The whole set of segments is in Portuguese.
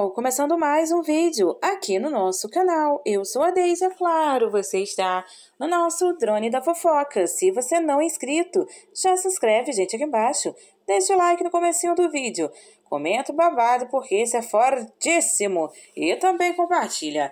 pessoal, começando mais um vídeo aqui no nosso canal. Eu sou a Deise, é claro, você está no nosso Drone da Fofoca. Se você não é inscrito, já se inscreve, gente, aqui embaixo. Deixa o like no comecinho do vídeo, comenta o babado porque isso é fortíssimo e também compartilha.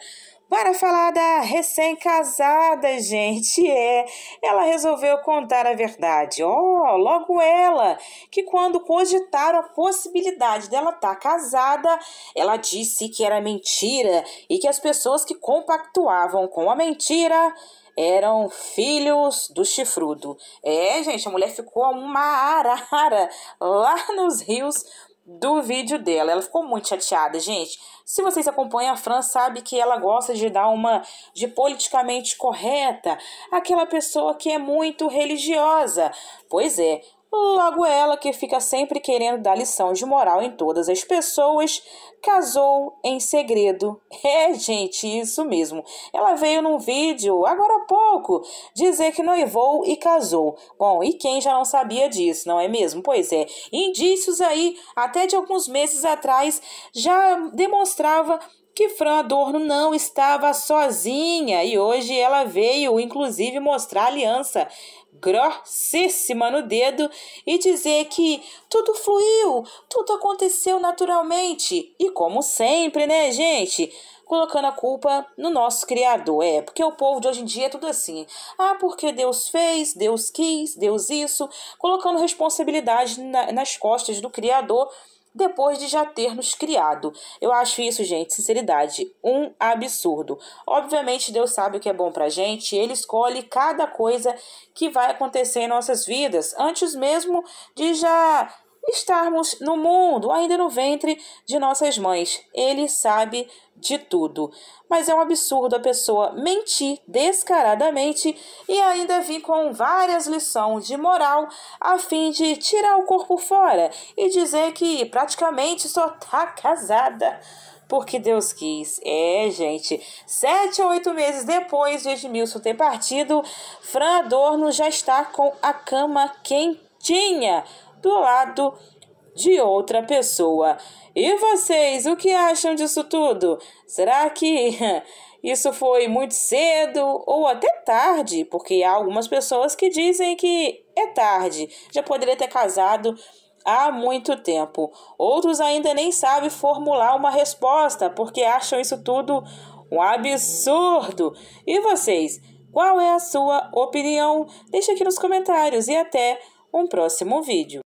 Bora falar da recém-casada, gente. É, ela resolveu contar a verdade. Oh, logo ela, que quando cogitaram a possibilidade dela estar tá casada, ela disse que era mentira e que as pessoas que compactuavam com a mentira eram filhos do chifrudo. É, gente, a mulher ficou uma arara lá nos rios do vídeo dela. Ela ficou muito chateada, gente. Se vocês acompanham a Fran, sabe que ela gosta de dar uma de politicamente correta, aquela pessoa que é muito religiosa. Pois é, Logo, ela, que fica sempre querendo dar lição de moral em todas as pessoas, casou em segredo. É, gente, isso mesmo. Ela veio num vídeo, agora há pouco, dizer que noivou e casou. Bom, e quem já não sabia disso, não é mesmo? Pois é, indícios aí, até de alguns meses atrás, já demonstrava que Fran Adorno não estava sozinha e hoje ela veio, inclusive, mostrar aliança grossíssima no dedo e dizer que tudo fluiu, tudo aconteceu naturalmente. E como sempre, né, gente? colocando a culpa no nosso Criador. É, porque o povo de hoje em dia é tudo assim. Ah, porque Deus fez, Deus quis, Deus isso, colocando responsabilidade na, nas costas do Criador depois de já ter nos criado. Eu acho isso, gente, sinceridade, um absurdo. Obviamente, Deus sabe o que é bom pra gente, ele escolhe cada coisa que vai acontecer em nossas vidas, antes mesmo de já estarmos no mundo, ainda no ventre de nossas mães. Ele sabe de tudo. Mas é um absurdo a pessoa mentir descaradamente e ainda vir com várias lições de moral a fim de tirar o corpo fora e dizer que praticamente só tá casada porque Deus quis. É, gente. Sete ou oito meses depois de Edmilson ter partido, Fran Adorno já está com a cama quentinha do lado de outra pessoa. E vocês, o que acham disso tudo? Será que isso foi muito cedo ou até tarde? Porque há algumas pessoas que dizem que é tarde, já poderia ter casado há muito tempo. Outros ainda nem sabem formular uma resposta porque acham isso tudo um absurdo. E vocês, qual é a sua opinião? Deixa aqui nos comentários e até um próximo vídeo.